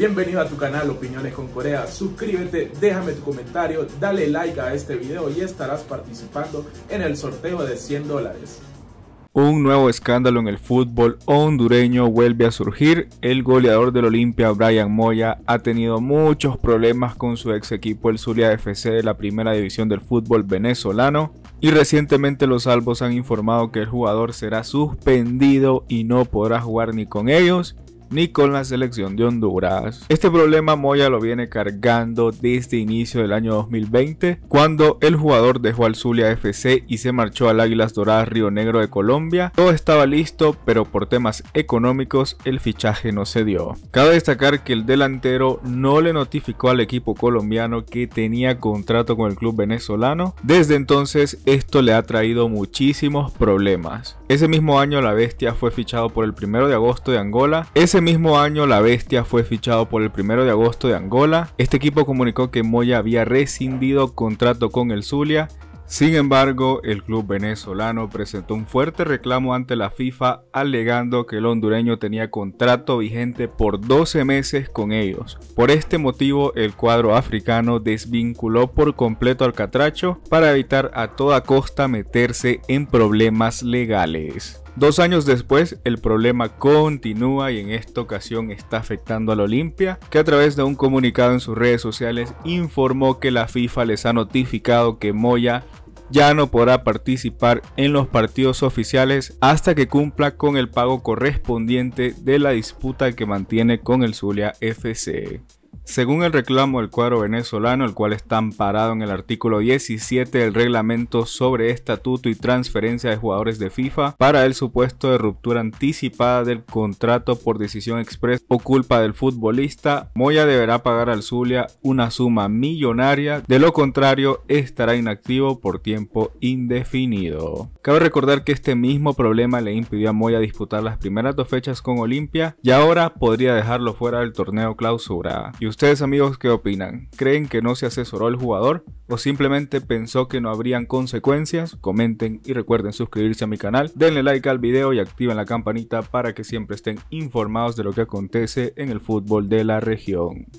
Bienvenido a tu canal Opiniones con Corea, suscríbete, déjame tu comentario, dale like a este video y estarás participando en el sorteo de 100 dólares. Un nuevo escándalo en el fútbol hondureño vuelve a surgir. El goleador del Olimpia, Brian Moya, ha tenido muchos problemas con su ex equipo, el Zulia FC de la primera división del fútbol venezolano. Y recientemente los salvos han informado que el jugador será suspendido y no podrá jugar ni con ellos ni con la selección de Honduras. Este problema Moya lo viene cargando desde inicio del año 2020, cuando el jugador dejó al Zulia FC y se marchó al Águilas Doradas Río Negro de Colombia. Todo estaba listo, pero por temas económicos el fichaje no se dio. Cabe destacar que el delantero no le notificó al equipo colombiano que tenía contrato con el club venezolano. Desde entonces esto le ha traído muchísimos problemas. Ese mismo año la bestia fue fichado por el 1 de agosto de Angola. Ese mismo año la Bestia fue fichado por el 1 de agosto de Angola. Este equipo comunicó que Moya había rescindido contrato con el Zulia. Sin embargo, el club venezolano presentó un fuerte reclamo ante la FIFA alegando que el hondureño tenía contrato vigente por 12 meses con ellos. Por este motivo, el cuadro africano desvinculó por completo al catracho para evitar a toda costa meterse en problemas legales. Dos años después, el problema continúa y en esta ocasión está afectando a la Olimpia, que a través de un comunicado en sus redes sociales informó que la FIFA les ha notificado que Moya ya no podrá participar en los partidos oficiales hasta que cumpla con el pago correspondiente de la disputa que mantiene con el Zulia FC. Según el reclamo del cuadro venezolano, el cual está amparado en el artículo 17 del reglamento sobre estatuto y transferencia de jugadores de FIFA para el supuesto de ruptura anticipada del contrato por decisión expresa o culpa del futbolista, Moya deberá pagar al Zulia una suma millonaria, de lo contrario estará inactivo por tiempo indefinido. Cabe recordar que este mismo problema le impidió a Moya disputar las primeras dos fechas con Olimpia y ahora podría dejarlo fuera del torneo clausura. Ustedes amigos, ¿qué opinan? ¿Creen que no se asesoró el jugador o simplemente pensó que no habrían consecuencias? Comenten y recuerden suscribirse a mi canal, denle like al video y activen la campanita para que siempre estén informados de lo que acontece en el fútbol de la región.